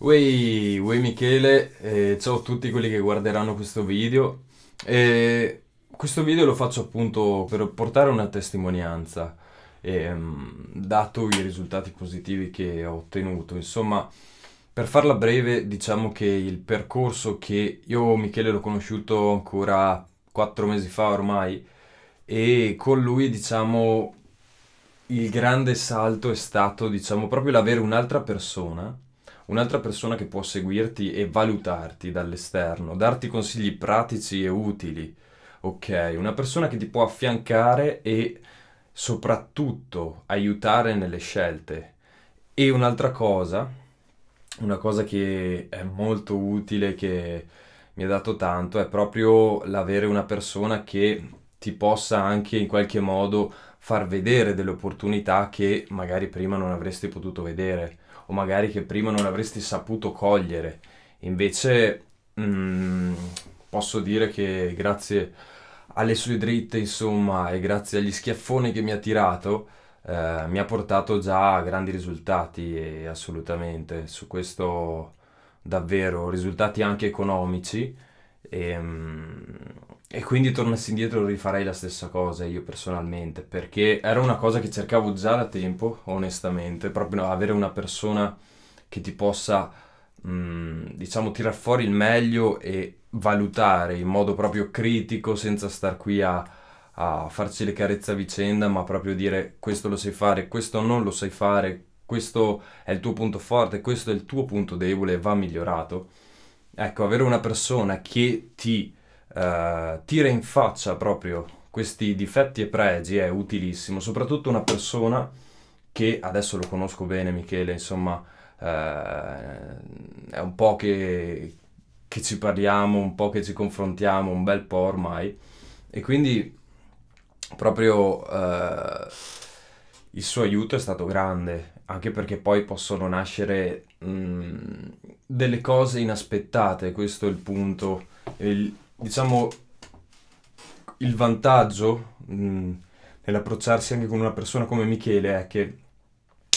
Uè, uè Michele, eh, ciao a tutti quelli che guarderanno questo video. Eh, questo video lo faccio appunto per portare una testimonianza, eh, dato i risultati positivi che ho ottenuto. Insomma, per farla breve, diciamo che il percorso che io Michele l'ho conosciuto ancora 4 mesi fa ormai e con lui diciamo il grande salto è stato diciamo proprio l'avere un'altra persona un'altra persona che può seguirti e valutarti dall'esterno, darti consigli pratici e utili, ok? Una persona che ti può affiancare e soprattutto aiutare nelle scelte. E un'altra cosa, una cosa che è molto utile, che mi ha dato tanto, è proprio l'avere una persona che ti possa anche in qualche modo far vedere delle opportunità che magari prima non avresti potuto vedere o magari che prima non avresti saputo cogliere. Invece mh, mm, posso dire che grazie alle sue dritte, insomma, e grazie agli schiaffoni che mi ha tirato, eh, mi ha portato già a grandi risultati e assolutamente su questo davvero risultati anche economici e ehm, mh, e quindi tornassi indietro rifarei la stessa cosa io personalmente, perché era una cosa che cercavo già da tempo, onestamente, proprio avere una persona che ti possa, mm, diciamo, tirar fuori il meglio e valutare in modo proprio critico, senza star qui a, a farci le carezze a vicenda, ma proprio dire questo lo sai fare, questo non lo sai fare, questo è il tuo punto forte, questo è il tuo punto debole, va migliorato. Ecco, avere una persona che ti eh, tira in faccia proprio questi difetti e pregi è utilissimo, soprattutto una persona che adesso lo conosco bene Michele, insomma eh, è un po' che, che ci parliamo, un po' che ci confrontiamo, un bel po' ormai e quindi proprio eh, il suo aiuto è stato grande, anche perché poi possono nascere mh, mm, delle cose inaspettate, questo è il punto. Il, diciamo, il vantaggio mh, mm, nell'approcciarsi anche con una persona come Michele è che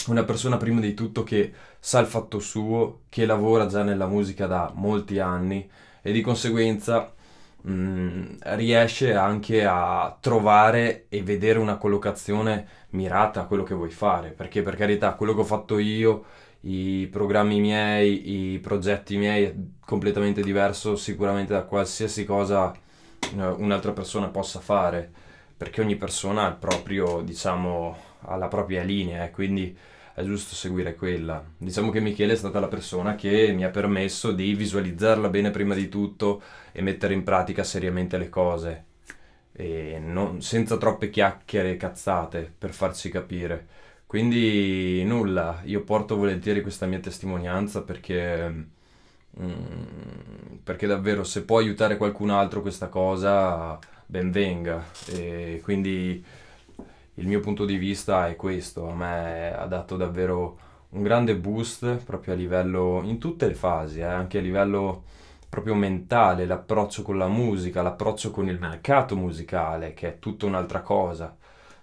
una persona prima di tutto che sa il fatto suo, che lavora già nella musica da molti anni e di conseguenza mh, mm, riesce anche a trovare e vedere una collocazione mirata a quello che vuoi fare, perché per carità quello che ho fatto io i programmi miei, i progetti miei è completamente diverso sicuramente da qualsiasi cosa eh, un'altra persona possa fare, perché ogni persona ha il proprio, diciamo, ha la propria linea e quindi è giusto seguire quella. Diciamo che Michele è stata la persona che mi ha permesso di visualizzarla bene prima di tutto e mettere in pratica seriamente le cose, non, senza troppe chiacchiere e cazzate per farci capire quindi nulla, io porto volentieri questa mia testimonianza perché, mh, mm, perché davvero se può aiutare qualcun altro questa cosa, ben venga. E quindi il mio punto di vista è questo, a me ha dato davvero un grande boost proprio a livello, in tutte le fasi, eh, anche a livello proprio mentale, l'approccio con la musica, l'approccio con il mercato musicale, che è tutta un'altra cosa.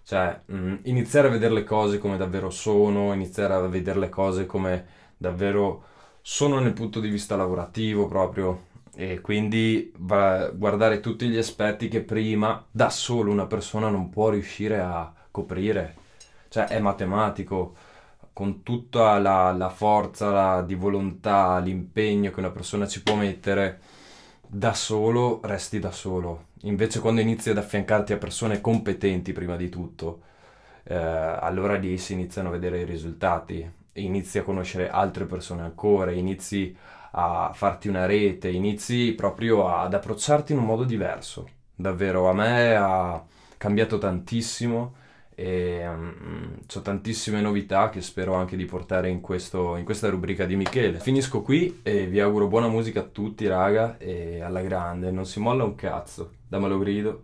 Cioè, mh, mm, iniziare a vedere le cose come davvero sono, iniziare a vedere le cose come davvero sono nel punto di vista lavorativo proprio e quindi guardare tutti gli aspetti che prima da solo una persona non può riuscire a coprire. Cioè, è matematico, con tutta la, la forza la, di volontà, l'impegno che una persona ci può mettere da solo resti da solo. Invece quando inizi ad affiancarti a persone competenti prima di tutto, eh, allora lì si iniziano a vedere i risultati, inizi a conoscere altre persone ancora, inizi a farti una rete, inizi proprio ad approcciarti in un modo diverso. Davvero, a me ha cambiato tantissimo e um, mm, ho tantissime novità che spero anche di portare in, questo, in, questa rubrica di Michele. Finisco qui e vi auguro buona musica a tutti raga e alla grande, non si molla un cazzo, da Malogrido